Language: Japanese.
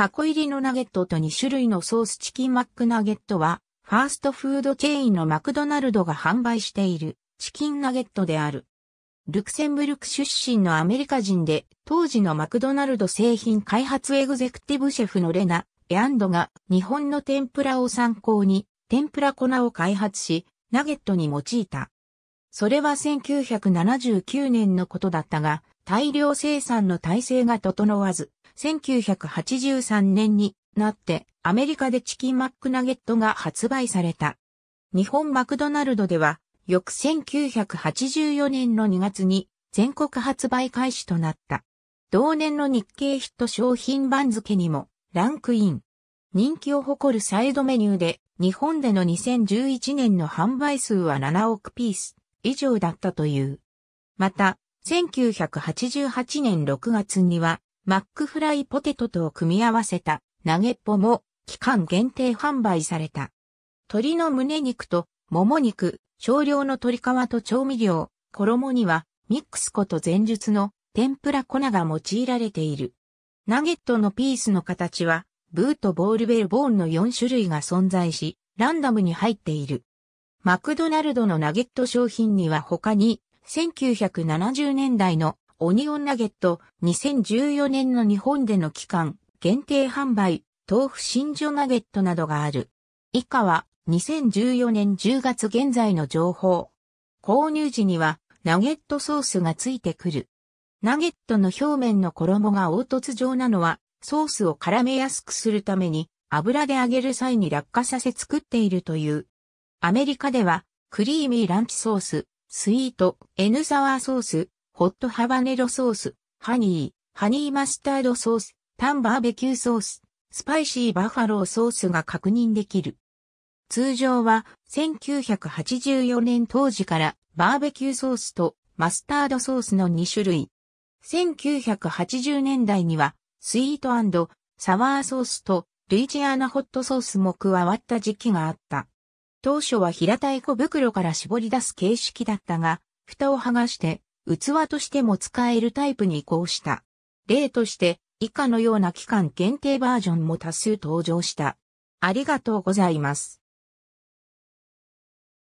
箱入りのナゲットと2種類のソースチキンマックナゲットは、ファーストフードチェーンのマクドナルドが販売しているチキンナゲットである。ルクセンブルク出身のアメリカ人で、当時のマクドナルド製品開発エグゼクティブシェフのレナ・エアンドが日本の天ぷらを参考に、天ぷら粉を開発し、ナゲットに用いた。それは1979年のことだったが、大量生産の体制が整わず、1983年になってアメリカでチキンマックナゲットが発売された。日本マクドナルドでは翌1984年の2月に全国発売開始となった。同年の日経ヒット商品番付にもランクイン。人気を誇るサイドメニューで日本での2011年の販売数は7億ピース以上だったという。また、1988年6月にはマックフライポテトと組み合わせたナゲッポも期間限定販売された。鶏の胸肉ともも肉、少量の鶏皮と調味料、衣にはミックス粉と前述の天ぷら粉が用いられている。ナゲットのピースの形はブーとボールベルボーンの4種類が存在し、ランダムに入っている。マクドナルドのナゲット商品には他に1970年代のオニオンナゲット、2014年の日本での期間、限定販売、豆腐新庄ナゲットなどがある。以下は、2014年10月現在の情報。購入時には、ナゲットソースがついてくる。ナゲットの表面の衣が凹凸状なのは、ソースを絡めやすくするために、油で揚げる際に落下させ作っているという。アメリカでは、クリーミーランチソース、スイート、N サワーソース、ホットハバネロソース、ハニー、ハニーマスタードソース、タンバーベキューソース、スパイシーバッファローソースが確認できる。通常は1984年当時からバーベキューソースとマスタードソースの2種類。1980年代にはスイートサワーソースとルイジアナホットソースも加わった時期があった。当初は平たい小袋から絞り出す形式だったが、蓋を剥がして器としても使えるタイプに移行した。例として、以下のような期間限定バージョンも多数登場した。ありがとうございます。